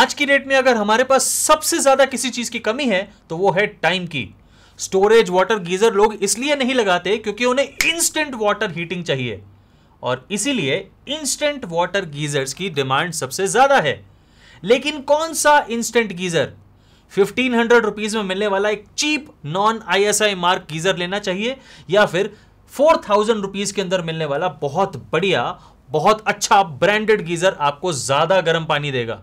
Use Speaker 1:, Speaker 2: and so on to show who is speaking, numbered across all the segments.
Speaker 1: आज की डेट में अगर हमारे पास सबसे ज्यादा किसी चीज की कमी है तो वो है टाइम की स्टोरेज वाटर गीजर लोग इसलिए नहीं लगाते क्योंकि उन्हें इंस्टेंट वाटर हीटिंग चाहिए और इसीलिए इंस्टेंट वाटर गीजर्स की डिमांड सबसे ज्यादा है लेकिन कौन सा instant geyser fifteen hundred rupees में मिलने वाला एक cheap non ISI mark geyser लेना चाहिए या फिर फोर थाउजेंड रुपीज के अंदर मिलने वाला बहुत बढ़िया बहुत अच्छा ब्रांडेड गीजर आपको ज्यादा गर्म पानी देगा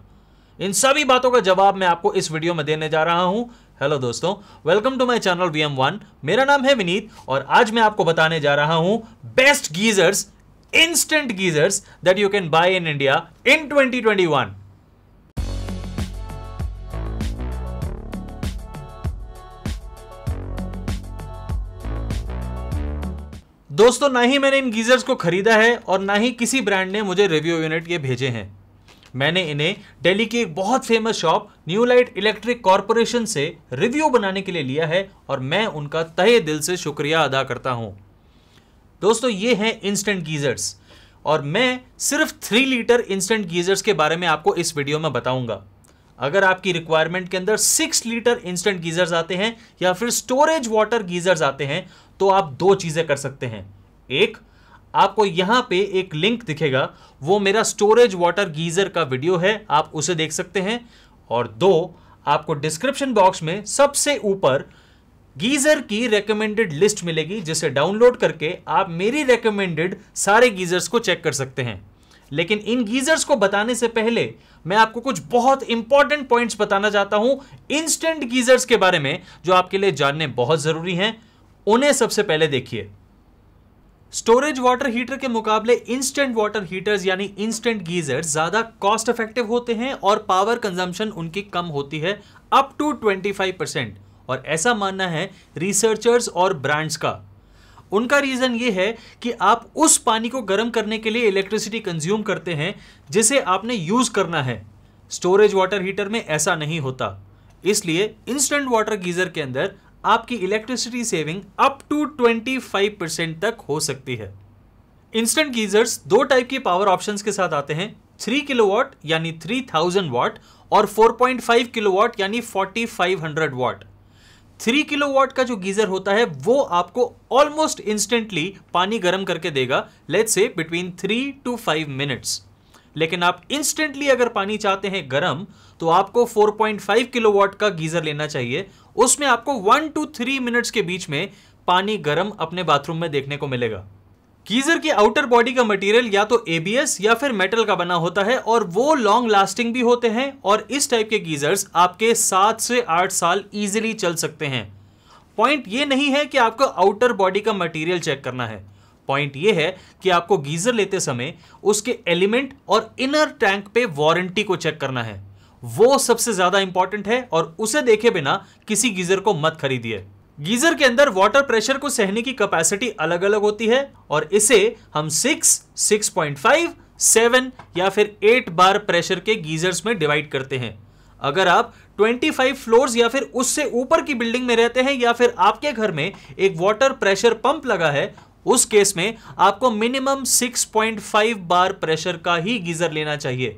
Speaker 1: इन सभी बातों का जवाब मैं आपको इस वीडियो में देने जा रहा हूं हेलो दोस्तों welcome to my channel V one मेरा नाम है विनीत और आज मैं आपको बताने जा रहा हूं best geysers instant geysers that you can buy in India in 2021 दोस्तों ना ही मैंने इन गीजर्स को खरीदा है और ना ही किसी ब्रांड ने मुझे रिव्यू यूनिट ये भेजे हैं मैंने इन्हें दिल्ली की एक बहुत famous shop new light electric corporation से रिव्यू बनाने के लिए लिया है और मैं उनका तहे दिल से शुक्रिया अदा करता हूँ दोस्तों ये हैं इंस्टेंट गीजर्स और मैं सिर्फ थ्री लीटर इंस्टेंट गीजर्स के बारे में आपको इस वीडियो में बताऊंगा अगर आपकी रिक्वायरमेंट के अंदर सिक्स लीटर इंस्टेंट गीजर्स आते हैं या फिर स्टोरेज वाटर गीजर्स आते हैं तो आप दो चीज़ें कर सकते हैं एक आपको यहां पे एक लिंक दिखेगा वो मेरा स्टोरेज वाटर गीज़र का वीडियो है आप उसे देख सकते हैं और दो आपको डिस्क्रिप्शन बॉक्स में सबसे ऊपर गीज़र की रेकमेंडेड लिस्ट मिलेगी जिसे डाउनलोड करके आप मेरी रेकमेंडेड सारे गीज़र्स को चेक कर सकते हैं लेकिन इन गीज़र्स को बताने से पहले मैं आपको कुछ बहुत इंपॉर्टेंट पॉइंट्स बताना चाहता हूं इंस्टेंट गीज़र्स के बारे में जो आपके लिए जानने बहुत ज़रूरी हैं उन्हें सबसे पहले देखिए स्टोरेज वाटर हीटर के मुकाबले इंस्टेंट वाटर हीटर्स यानी इंस्टेंट गीजर ज़्यादा कॉस्ट इफेक्टिव होते हैं और पावर कंजम्पशन उनकी कम होती है अप टू 25 परसेंट और ऐसा मानना है रिसर्चर्स और ब्रांड्स का उनका रीज़न ये है कि आप उस पानी को गर्म करने के लिए इलेक्ट्रिसिटी कंज्यूम करते हैं जिसे आपने यूज़ करना है स्टोरेज वाटर हीटर में ऐसा नहीं होता इसलिए इंस्टेंट वाटर गीजर के अंदर आपकी electricity saving up to 25 percent तक हो सकती है इंस्टेंट गीजर्स दो टाइप के पावर ऑप्शंस के साथ आते हैं किलो वॉट यानी थाउजेंड वाट और किलो वॉट यानी फोर्टी 4500 वाट किलो वॉट का जो गीजर होता है वो आपको ऑलमोस्ट इंस्टेंटली पानी गर्म करके देगा let's say between three two five minutes लेकिन आप इंस्टेंटली अगर पानी चाहते हैं गर्म तो आपको 4.5 किलोवाट का गीजर लेना चाहिए उसमें आपको वन टू थ्री मिनट्स के बीच में पानी गर्म अपने बाथरूम में देखने को मिलेगा गीजर की आउटर बॉडी का मटेरियल या तो एबीएस या फिर मेटल का बना होता है और वो लॉन्ग लास्टिंग भी होते हैं और इस टाइप के गीजर्स आपके सात से आठ साल इजिली चल सकते हैं पॉइंट ये नहीं है कि आपको आउटर बॉडी का मटेरियल चेक करना है पॉइंट ये है कि आपको गीजर लेते समय उसके एलिमेंट और इनर टैंक पे वारंटी को चेक करना है वो सबसे ज्यादा इंपॉर्टेंट है और उसे देखे बिना किसी गीजर को मत खरीदिए गीजर के अंदर वाटर प्रेशर को सहने की कैपेसिटी अलग अलग होती है और इसे हम six six point five seven या फिर एट बार प्रेशर के गीजर्स में डिवाइड करते हैं अगर आप 25 फ्लोर्स या फिर उससे ऊपर की बिल्डिंग में रहते हैं या फिर आपके घर में एक वाटर प्रेशर पंप लगा है उस केस में आपको मिनिमम 6.5 बार प्रेशर का ही गीजर लेना चाहिए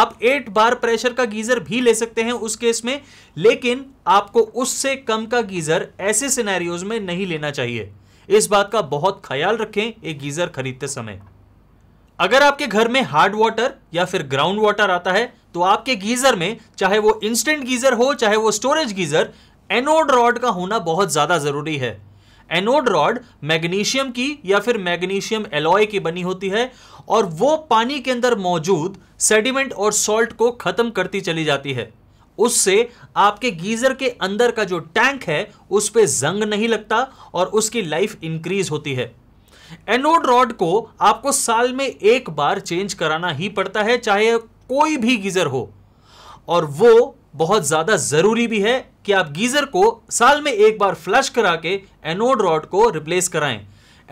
Speaker 1: आप 8 बार प्रेशर का गीजर भी ले सकते हैं उस केस में लेकिन आपको उससे कम का गीजर ऐसे सिनेरियोज में नहीं लेना चाहिए इस बात का बहुत ख्याल रखें एक गीजर खरीदते समय अगर आपके घर में हार्ड वाटर या फिर ग्राउंड वाटर आता है तो आपके गीजर में चाहे वो इंस्टेंट गीजर हो चाहे वो स्टोरेज गीजर एनोड रॉड का होना बहुत ज्यादा जरूरी है एनोड रॉड मैग्नीशियम की या फिर मैग्नीशियम एलॉय की बनी होती है और वो पानी के अंदर मौजूद सेडिमेंट और सॉल्ट को खत्म करती चली जाती है उससे आपके गीजर के अंदर का जो टैंक है उस पर जंग नहीं लगता और उसकी लाइफ इंक्रीज होती है एनोड रॉड को आपको साल में एक बार चेंज कराना ही पड़ता है चाहे कोई भी गीजर हो और वो बहुत ज़्यादा ज़रूरी भी है कि आप गीज़र को साल में एक बार फ्लश करा के एनोड रॉड को रिप्लेस कराएं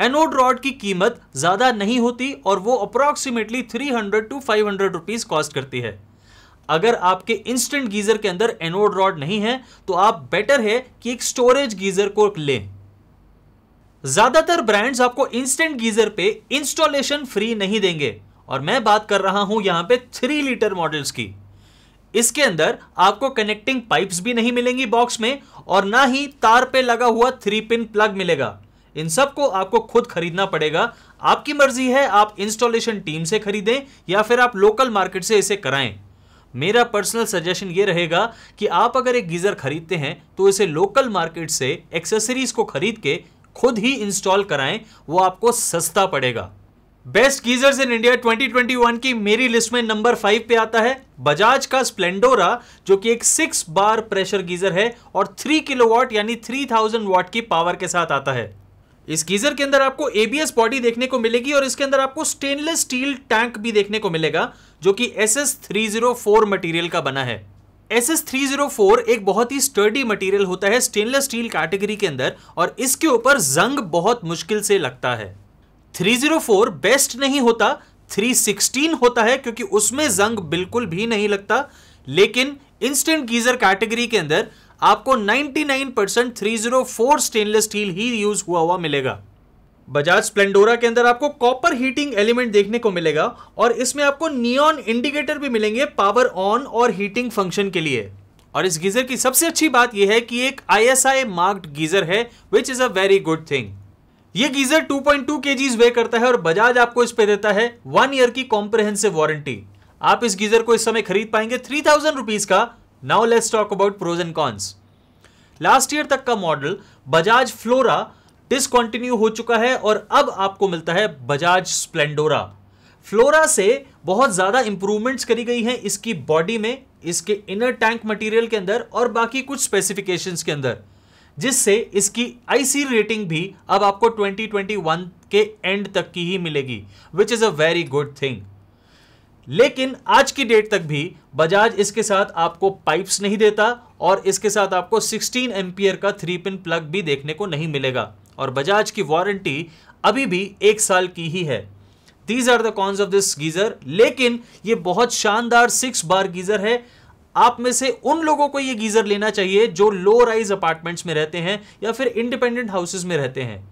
Speaker 1: एनोड रॉड की कीमत ज़्यादा नहीं होती और वो अप्रॉक्सीमेटली 300 टू 500 रुपीज कॉस्ट करती है अगर आपके इंस्टेंट गीज़र के अंदर एनोड रॉड नहीं है तो आप बेटर है कि एक स्टोरेज गीज़र को लें ज़्यादातर ब्रांड्स आपको इंस्टेंट गीज़र पे इंस्टॉलेशन फ्री नहीं देंगे और मैं बात कर रहा हूं यहां पे थ्री लीटर मॉडल्स की इसके अंदर आपको कनेक्टिंग पाइप्स भी नहीं मिलेंगी बॉक्स में और ना ही तार पे लगा हुआ थ्री पिन प्लग मिलेगा इन सब को आपको खुद खरीदना पड़ेगा आपकी मर्जी है आप इंस्टॉलेशन टीम से खरीदें या फिर आप लोकल मार्केट से इसे कराएं मेरा पर्सनल सजेशन ये रहेगा कि आप अगर एक गीज़र खरीदते हैं तो इसे लोकल मार्केट से एक्सेसरीज को खरीद के खुद ही इंस्टॉल कराएं वो आपको सस्ता पड़ेगा बेस्ट गीजर्स इन इंडिया 2021 की मेरी लिस्ट में नंबर फाइव पे आता है बजाज का स्प्लेंडोरा जो कि एक सिक्स बार प्रेशर गीजर है और थ्री वॉट यानी थ्री थाउजेंड वॉट की पावर के साथ आता है इस गीजर के अंदर आपको एबीएस बॉडी देखने को मिलेगी और इसके अंदर आपको स्टेनलेस स्टील टैंक भी देखने को मिलेगा जो कि S S three zero four material का बना है S S three zero four एक बहुत ही स्टर्डी मटेरियल होता है स्टेनलेस स्टील कैटेगरी के अंदर और इसके ऊपर जंग बहुत मुश्किल से लगता है 304 बेस्ट नहीं होता 316 होता है क्योंकि उसमें जंग बिल्कुल भी नहीं लगता लेकिन इंस्टेंट गीजर कैटेगरी के अंदर आपको 99% 304 स्टेनलेस स्टील ही यूज हुआ हुआ मिलेगा बजाज स्प्लेंडोरा के अंदर आपको कॉपर हीटिंग एलिमेंट देखने को मिलेगा और इसमें आपको नियॉन इंडिकेटर भी मिलेंगे पावर ऑन और हीटिंग फंक्शन के लिए और इस गीजर की सबसे अच्छी बात यह है कि एक आईएसआई मार्क्ड गीजर है which is a very good thing ये गीजर 2.2 पॉइंट वे करता है और बजाज आपको इस पे देता है वन ईयर की कॉम्प्रेहेंसिव वारंटी आप इस गीजर को इस समय खरीद पाएंगे थ्री थाउजेंड रुपीज का now let's talk about pros and cons last year तक का मॉडल बजाज फ्लोरा डिसकॉन्टिन्यू हो चुका है और अब आपको मिलता है बजाज स्प्लेंडोरा फ्लोरा से बहुत ज़्यादा इंप्रूवमेंट्स करी गई हैं इसकी बॉडी में इसके इनर टैंक मटेरियल के अंदर और बाकी कुछ स्पेसिफिकेशंस के अंदर जिससे इसकी आईसी रेटिंग भी अब आपको 2021 के एंड तक की ही मिलेगी which is a very good thing लेकिन आज की डेट तक भी बजाज इसके साथ आपको पाइप्स नहीं देता और इसके साथ आपको 16 एम्पियर का थ्री पिन प्लग भी देखने को नहीं मिलेगा और बजाज की वारंटी अभी भी एक साल की ही है these are the cons of this geyser लेकिन ये बहुत शानदार सिक्स बार गीज़र है आप में से उन लोगों को ये गीजर लेना चाहिए जो लो राइज अपार्टमेंट्स में रहते हैं या फिर इंडिपेंडेंट हाउसेज में रहते हैं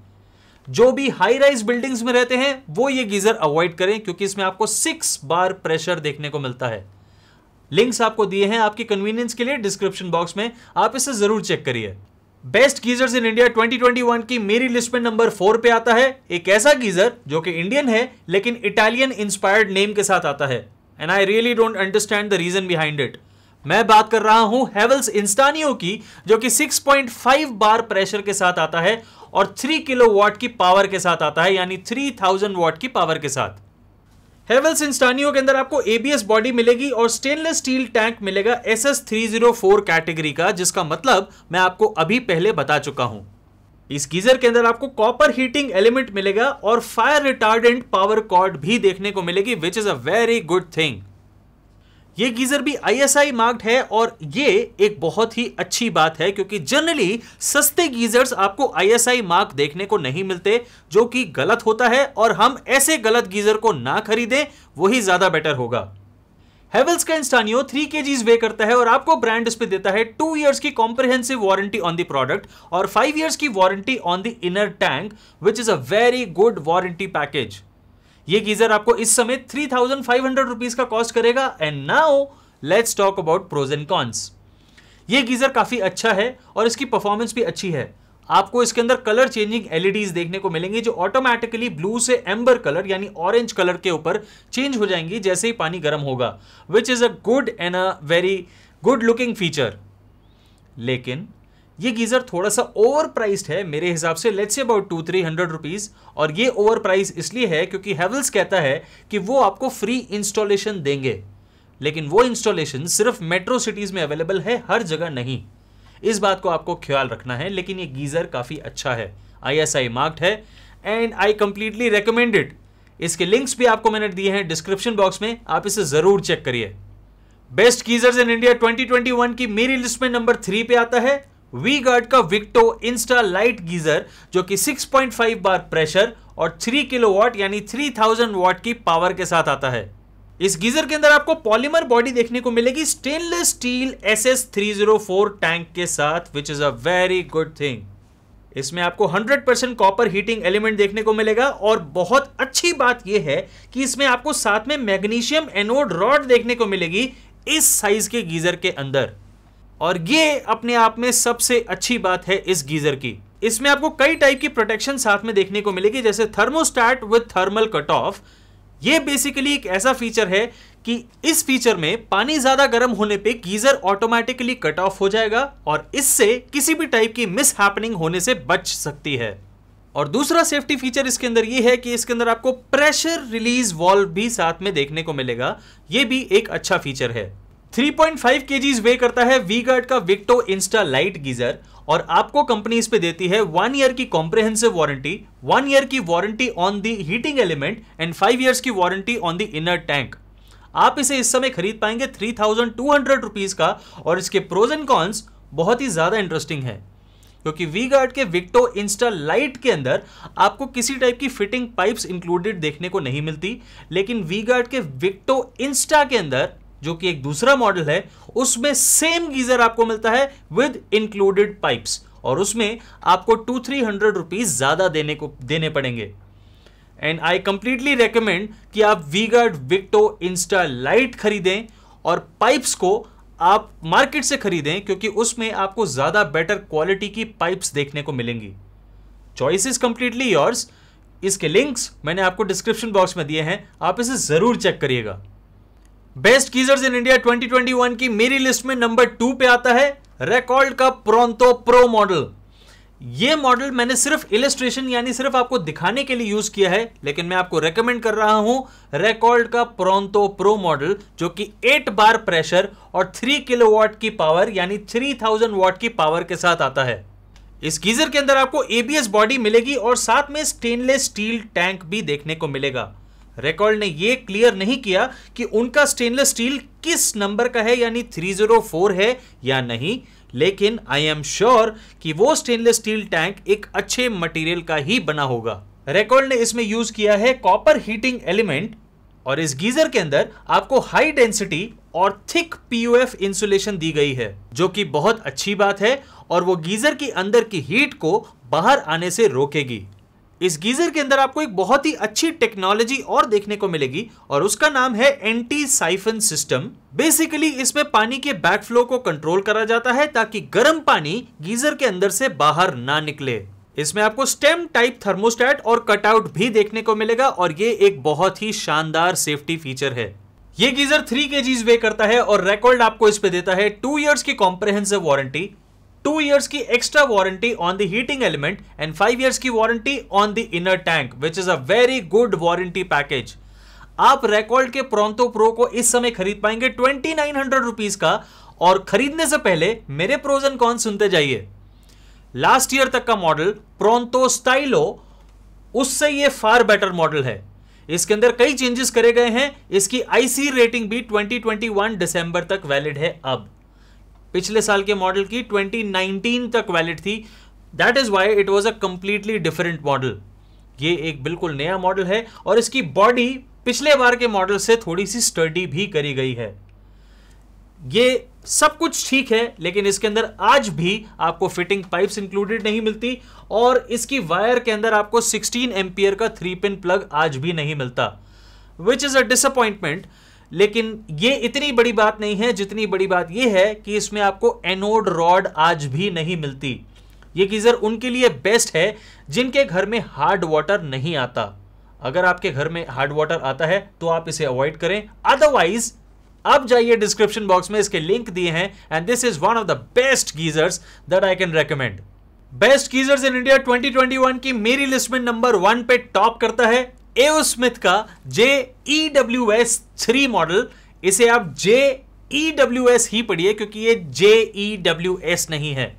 Speaker 1: जो भी हाई राइज बिल्डिंग्स में रहते हैं वो ये गीजर अवॉइड करें क्योंकि इसमें आपको सिक्स बार प्रेशर देखने को मिलता है लिंक्स आपको दिए हैं आपकी कन्वीनियंस के लिए डिस्क्रिप्शन बॉक्स में आप इसे जरूर चेक करिए बेस्ट गीजर्स इन इंडिया 2021 की मेरी लिस्ट में नंबर फोर पे आता है एक ऐसा गीजर जो कि इंडियन है लेकिन इटालियन इंस्पायर्ड नेम के साथ आता है and I really don't understand the reason behind it मैं बात कर रहा हूं हेवल्स इंस्टानियो की जो कि 6.5 बार प्रेशर के साथ आता है और 3 किलो वॉट की पावर के साथ आता है यानी 3000 वॉट की पावर के साथ हेवल्स इंस्टानियो के अंदर आपको एबीएस बॉडी मिलेगी और स्टेनलेस स्टील टैंक मिलेगा S S three zero four category का जिसका मतलब मैं आपको अभी पहले बता चुका हूं इस गीजर के अंदर आपको कॉपर हीटिंग एलिमेंट मिलेगा और फायर रिटार्डेंट पावर कॉर्ड भी देखने को मिलेगी which is a very good thing ये गीजर भी आईएसआई मार्क्ड है और ये एक बहुत ही अच्छी बात है क्योंकि जनरली सस्ते गीजर्स आपको आईएसआई मार्क देखने को नहीं मिलते जो कि गलत होता है और हम ऐसे गलत गीजर को ना खरीदें वही ज्यादा बेटर होगा हेवल्स का इंस्टानियो थ्री के जीज वे करता है और आपको ब्रांड इस पे देता है टू ईयर्स की comprehensive warranty on the product और फाइव ईयर्स की warranty on the inner tank which is a very good warranty package ये गीजर आपको इस समय three thousand five hundred rupees का कॉस्ट करेगा and now let's talk about pros and cons ये geyser काफी अच्छा है और इसकी परफॉर्मेंस भी अच्छी है आपको इसके अंदर कलर चेंजिंग एलईडीज देखने को मिलेंगे जो ऑटोमेटिकली ब्लू से एम्बर कलर यानी ऑरेंज कलर के ऊपर चेंज हो जाएंगी जैसे ही पानी गर्म होगा which is a good and a very good looking feature लेकिन ये गीज़र थोड़ा सा ओवर प्राइस्ड है मेरे हिसाब से let's about two three hundred rupees और ये ओवर प्राइस इसलिए है क्योंकि हेवल्स कहता है कि वो आपको फ्री इंस्टॉलेशन देंगे लेकिन वो इंस्टॉलेशन सिर्फ मेट्रो सिटीज़ में अवेलेबल है हर जगह नहीं इस बात को आपको ख्याल रखना है लेकिन ये गीज़र काफ़ी अच्छा है आई एस आई मार्क्ड है एंड आई कंप्लीटली रिकमेंडेड इसके लिंक्स भी आपको मैंने दिए हैं डिस्क्रिप्शन बॉक्स में आप इसे ज़रूर चेक करिए बेस्ट गीजर्स इन इंडिया 2021 की मेरी लिस्ट में नंबर थ्री पे आता है वी का विक्टो इंस्टा लाइट गीजर जो कि 6.5 बार प्रेशर और 3 किलोवाट यानी 3000 वाट की पावर के साथ आता है इस गीजर के अंदर आपको पॉलीमर बॉडी देखने को मिलेगी stainless steel S S three zero four tank के साथ which is a very good thing इसमें आपको 100% परसेंट कॉपर हीटिंग एलिमेंट देखने को मिलेगा और बहुत अच्छी बात यह है कि इसमें आपको साथ में मैग्नीशियम एनोड रॉड देखने को मिलेगी इस साइज के गीजर के अंदर और ये अपने आप में सबसे अच्छी बात है इस गीजर की इसमें आपको कई टाइप की प्रोटेक्शन साथ में देखने को मिलेगी जैसे thermostat with thermal cut off ये बेसिकली एक ऐसा फीचर है कि इस फीचर में पानी ज्यादा गर्म होने पे गीजर ऑटोमेटिकली कट ऑफ हो जाएगा और इससे किसी भी टाइप की मिस हैपनिंग होने से बच सकती है और दूसरा सेफ्टी फीचर इसके अंदर ये है कि इसके अंदर आपको प्रेशर रिलीज वॉल्व भी साथ में देखने को मिलेगा ये भी एक अच्छा फीचर है 3.5 केजीज वे करता है वी गार्ड का विक्टो इंस्टा लाइट गीजर और आपको कंपनी इस पे देती है वन ईयर की कॉम्प्रिहेंसिव वारंटी वन ईयर की warranty on the heating element and five years की warranty on the inner tank आप इसे इस समय खरीद पाएंगे three thousand two hundred rupees का और इसके प्रोज एंड कॉन्स बहुत ही ज्यादा इंटरेस्टिंग है क्योंकि वी गार्ड के विक्टो इंस्टा लाइट के अंदर आपको किसी टाइप की फिटिंग पाइप्स इंक्लूडेड देखने को नहीं मिलती लेकिन वी गार्ड के विक्टो इंस्टा के अंदर जो कि एक दूसरा मॉडल है उसमें सेम गीजर आपको मिलता है विद इंक्लूडेड पाइप्स और उसमें आपको टू थ्री हंड्रेड रुपीज ज्यादा देने को देने पड़ेंगे एंड आई कंप्लीटली रिकमेंड कि आप वीगार्ड विक्टो इंस्टा लाइट खरीदें और पाइप्स को आप मार्केट से खरीदें क्योंकि उसमें आपको ज़्यादा बेटर क्वालिटी की पाइप्स देखने को मिलेंगी चॉइस इज कंप्लीटली योर्स इसके लिंक्स मैंने आपको डिस्क्रिप्शन बॉक्स में दिए हैं आप इसे ज़रूर चेक करिएगा बेस्ट गीजर्स इन इंडिया 2021 की मेरी लिस्ट में नंबर टू पे आता है रेकॉर्ड का प्रोंतो प्रो मॉडल ये मॉडल मैंने सिर्फ इलेस्ट्रेशन यानी सिर्फ आपको दिखाने के लिए यूज किया है लेकिन मैं आपको रेकमेंड कर रहा हूं रेकॉर्ड का प्रोंतो प्रो मॉडल जो कि 8 बार प्रेशर और 3 वॉट की पावर यानी 3000 वॉट की पावर के साथ आता है इस गीजर के अंदर आपको एबीएस बॉडी मिलेगी और साथ में स्टेनलेस स्टील टैंक भी देखने को मिलेगा रिकॉर्ड ने ये क्लियर नहीं किया कि उनका स्टेनलेस स्टील किस नंबर का है यानी 304 है या नहीं लेकिन आई एम श्योर कि वो स्टेनलेस स्टील टैंक एक अच्छे मटेरियल का ही बना होगा रिकॉर्ड ने इसमें यूज किया है कॉपर हीटिंग एलिमेंट और इस गीजर के अंदर आपको हाई डेंसिटी और थिक पीयूएफ इंसुलेशन दी गई है जो कि बहुत अच्छी बात है और वो गीजर के अंदर की हीट को बाहर आने से रोकेगी इस गीजर के अंदर आपको एक बहुत ही अच्छी टेक्नोलॉजी और देखने को मिलेगी और उसका नाम है एंटी साइफन सिस्टम बेसिकली इसमें पानी के फ्लो को कंट्रोल करा जाता है ताकि गर्म पानी गीजर के अंदर से बाहर ना निकले इसमें आपको स्टेम टाइप थर्मोस्टैट और कटआउट भी देखने को मिलेगा और ये एक बहुत ही शानदार सेफ्टी फीचर है ये गीजर थ्री के वे करता है और रेकॉर्ड आपको इस पे देता है टू इयर्स की कॉम्प्रेहेंसिव वारंटी टू ईयर्स की extra warranty on the heating element and five years की warranty on the inner tank which is a very good warranty package आप रेकॉर्ड के प्रोंतो प्रो को इस समय खरीद पाएंगे ट्वेंटी नाइन हंड्रेड रुपीज का और खरीदने से पहले मेरे प्रोजन कॉन सुनते जाइए लास्ट ईयर तक का मॉडल प्रोंतो स्टाइलो उससे ये फार बेटर मॉडल है इसके अंदर कई चेंजेस करे गए हैं इसकी आईसी रेटिंग भी 2021 दिसंबर तक वैलिड है अब पिछले साल के मॉडल की 2019 तक वैलिड थी that is why it was a completely different model ये एक बिल्कुल नया मॉडल है और इसकी बॉडी पिछले बार के मॉडल से थोड़ी सी स्टडी भी करी गई है ये सब कुछ ठीक है लेकिन इसके अंदर आज भी आपको फिटिंग पाइप्स इंक्लूडेड नहीं मिलती और इसकी वायर के अंदर आपको 16 एम्पियर का थ्री पिन प्लग आज भी नहीं मिलता विच इज़ अ डिसअपॉइंटमेंट लेकिन ये इतनी बड़ी बात नहीं है जितनी बड़ी बात यह है कि इसमें आपको एनोड रॉड आज भी नहीं मिलती ये गीज़र उनके लिए बेस्ट है जिनके घर में हार्ड वाटर नहीं आता अगर आपके घर में हार्ड वाटर आता है तो आप इसे अवॉइड करें अदरवाइज आप जाइए डिस्क्रिप्शन बॉक्स में इसके लिंक दिए हैं and this is one of the best geysers that I can recommend best geysers in India 2021 की मेरी लिस्ट में नंबर वन पे टॉप करता है एव स्मिथ का J E W S three model इसे आप जे ई डब्ल्यू एस ही पढ़िए क्योंकि ये जे ई डब्ल्यू एस नहीं है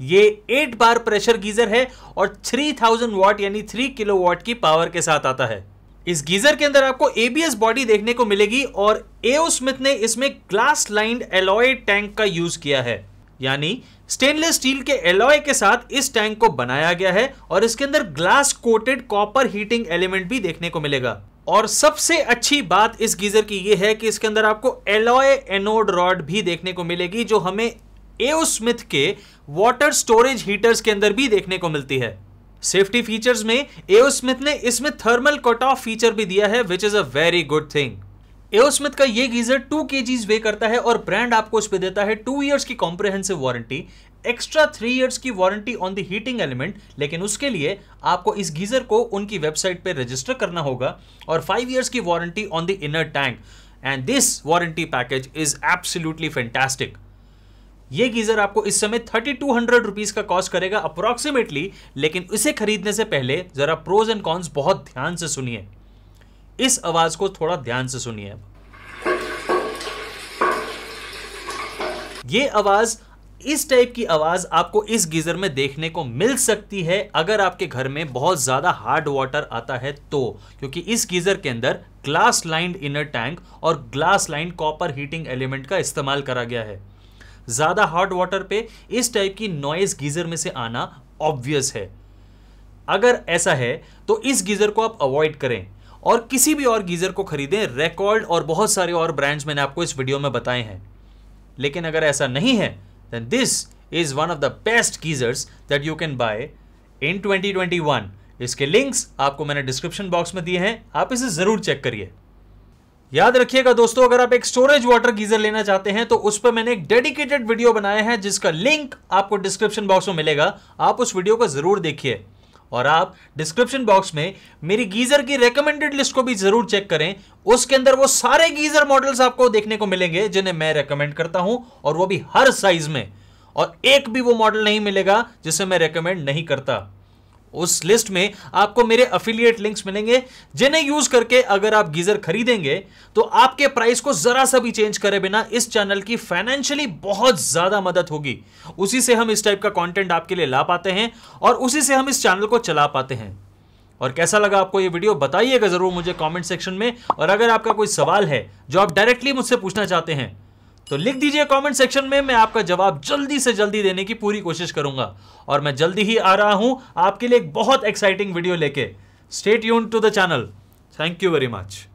Speaker 1: ये एट बार प्रेशर गीजर है और थ्री थाउजेंड वॉट यानी थ्री किलो वॉट की पावर के साथ आता है इस गीजर के अंदर आपको एबीएस बॉडी देखने को मिलेगी और एओ स्मिथ ने इसमें ग्लास लाइंड एलॉय टैंक का यूज किया है यानी स्टेनलेस स्टील के एलॉय के साथ इस टैंक को बनाया गया है और इसके अंदर glass coated copper heating element भी देखने को मिलेगा और सबसे अच्छी बात इस गीजर की यह है कि इसके अंदर आपको एलॉय एनोड रॉड भी देखने को मिलेगी जो हमें एओ स्मिथ के वाटर स्टोरेज हीटर्स के अंदर भी देखने को मिलती है सेफ्टी फीचर्स में एओ स्मिथ ने इसमें थर्मल कट ऑफ फीचर भी दिया है which is a very good thing A O Smith का ये गीजर टू के वे करता है और ब्रांड आपको उस पर देता है टू ईयर्स की comprehensive warranty extra three years की warranty on the heating element लेकिन उसके लिए आपको इस गीजर को उनकी वेबसाइट पर रजिस्टर करना होगा और फाइव ईयर्स की warranty on the inner tank and this warranty package is absolutely fantastic ये गीजर आपको इस समय थर्टी टू हंड्रेड रुपीज का कॉस्ट करेगा अप्रोक्सीमेटली लेकिन इसे खरीदने से पहले जरा प्रोज एंड कॉन्स बहुत ध्यान से सुनिए इस आवाज को थोड़ा ध्यान से सुनिए अब ये आवाज इस टाइप की आवाज आपको इस गीजर में देखने को मिल सकती है अगर आपके घर में बहुत ज्यादा हार्ड वाटर आता है तो क्योंकि इस गीजर के अंदर ग्लास लाइंड इनर टैंक और glass lined copper heating element का इस्तेमाल करा गया है ज्यादा हॉट वाटर पे इस टाइप की नॉइज गीजर में से आना ऑब्वियस है अगर ऐसा है तो इस गीजर को आप अवॉइड करें और किसी भी और गीज़र को खरीदें रिकॉर्ड और बहुत सारे और ब्रांड्स मैंने आपको इस वीडियो में बताए हैं लेकिन अगर ऐसा नहीं है then this is one of the best geysers that you can buy in 2021 इसके लिंक्स आपको मैंने डिस्क्रिप्शन बॉक्स में दिए हैं आप इसे ज़रूर चेक करिए याद रखिएगा दोस्तों अगर आप एक स्टोरेज वाटर गीजर लेना चाहते हैं तो उस पर मैंने एक डेडिकेटेड वीडियो बनाया है जिसका लिंक आपको डिस्क्रिप्शन बॉक्स में मिलेगा आप उस वीडियो को जरूर देखिए और आप डिस्क्रिप्शन बॉक्स में मेरी गीजर की रिकमेंडेड लिस्ट को भी जरूर चेक करें उसके अंदर वो सारे गीजर मॉडल्स आपको देखने को मिलेंगे जिन्हें मैं रेकमेंड करता हूं और वो भी हर साइज में और एक भी वो मॉडल नहीं मिलेगा जिसे मैं रेकमेंड नहीं करता उस लिस्ट में आपको मेरे अफिलियट लिंक्स मिलेंगे जिन्हें यूज करके अगर आप गीजर खरीदेंगे तो आपके प्राइस को जरा सा भी चेंज करे बिना इस चैनल की फाइनेंशियली बहुत ज्यादा मदद होगी उसी से हम इस टाइप का कॉन्टेंट आपके लिए ला पाते हैं और उसी से हम इस चैनल को चला पाते हैं और कैसा लगा आपको ये वीडियो बताइएगा जरूर मुझे कमेंट सेक्शन में और अगर आपका कोई सवाल है जो आप डायरेक्टली मुझसे पूछना चाहते हैं तो लिख दीजिए कमेंट सेक्शन में मैं आपका जवाब जल्दी से जल्दी देने की पूरी कोशिश करूंगा और मैं जल्दी ही आ रहा हूं आपके लिए एक बहुत एक्साइटिंग वीडियो लेके स्टेट यून to the channel thank you very much